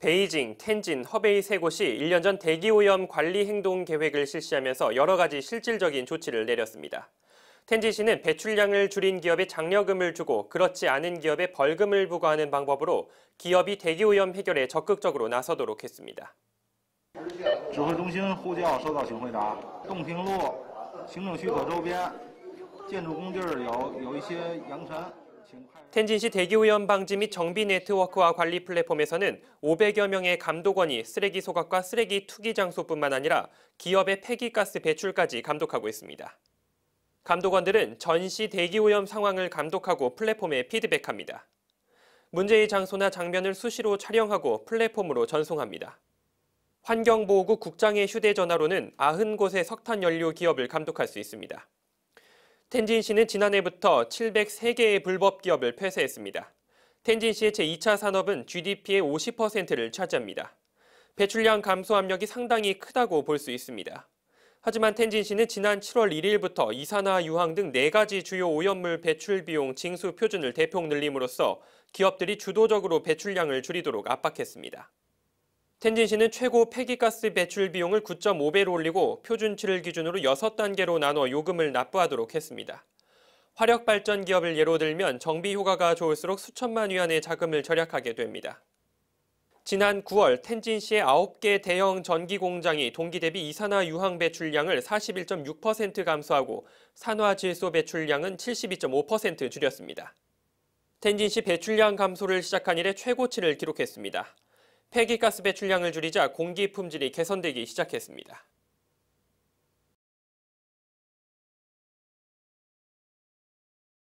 베이징, 텐진, 허베이 세 곳이 1년 전 대기오염 관리 행동 계획을 실시하면서 여러 가지 실질적인 조치를 내렸습니다. 텐진시는 배출량을 줄인 기업에 장려금을 주고 그렇지 않은 기업에 벌금을 부과하는 방법으로 기업이 대기오염 해결에 적극적으로 나서도록 했습니다. 지회中心呼叫收到请回答洞庭路行政许可周边建筑工地有有一些扬尘 텐진시 대기오염 방지 및 정비 네트워크와 관리 플랫폼에서는 500여 명의 감독원이 쓰레기 소각과 쓰레기 투기 장소뿐만 아니라 기업의 폐기가스 배출까지 감독하고 있습니다. 감독원들은 전시 대기오염 상황을 감독하고 플랫폼에 피드백합니다. 문제의 장소나 장면을 수시로 촬영하고 플랫폼으로 전송합니다. 환경보호국 국장의 휴대전화로는 90곳의 석탄연료 기업을 감독할 수 있습니다. 텐진씨는 지난해부터 703개의 불법 기업을 폐쇄했습니다. 텐진시의 제2차 산업은 GDP의 50%를 차지합니다. 배출량 감소 압력이 상당히 크다고 볼 수 있습니다. 하지만 텐진시는 지난 7월 1일부터 이산화 유황 등 4가지 주요 오염물 배출 비용 징수 표준을 대폭 늘림으로써 기업들이 주도적으로 배출량을 줄이도록 압박했습니다. 텐진시는 최고 폐기가스 배출 비용을 9.5배로 올리고 표준치를 기준으로 6단계로 나눠 요금을 납부하도록 했습니다. 화력발전 기업을 예로 들면 정비 효과가 좋을수록 수천만 위안의 자금을 절약하게 됩니다. 지난 9월 텐진시의 9개 대형 전기 공장이 동기 대비 이산화 유황 배출량을 41.6% 감소하고 산화질소 배출량은 72.5% 줄였습니다. 텐진시 배출량 감소를 시작한 이래 최고치를 기록했습니다. 폐기가스 배출량을 줄이자 공기 품질이 개선되기 시작했습니다.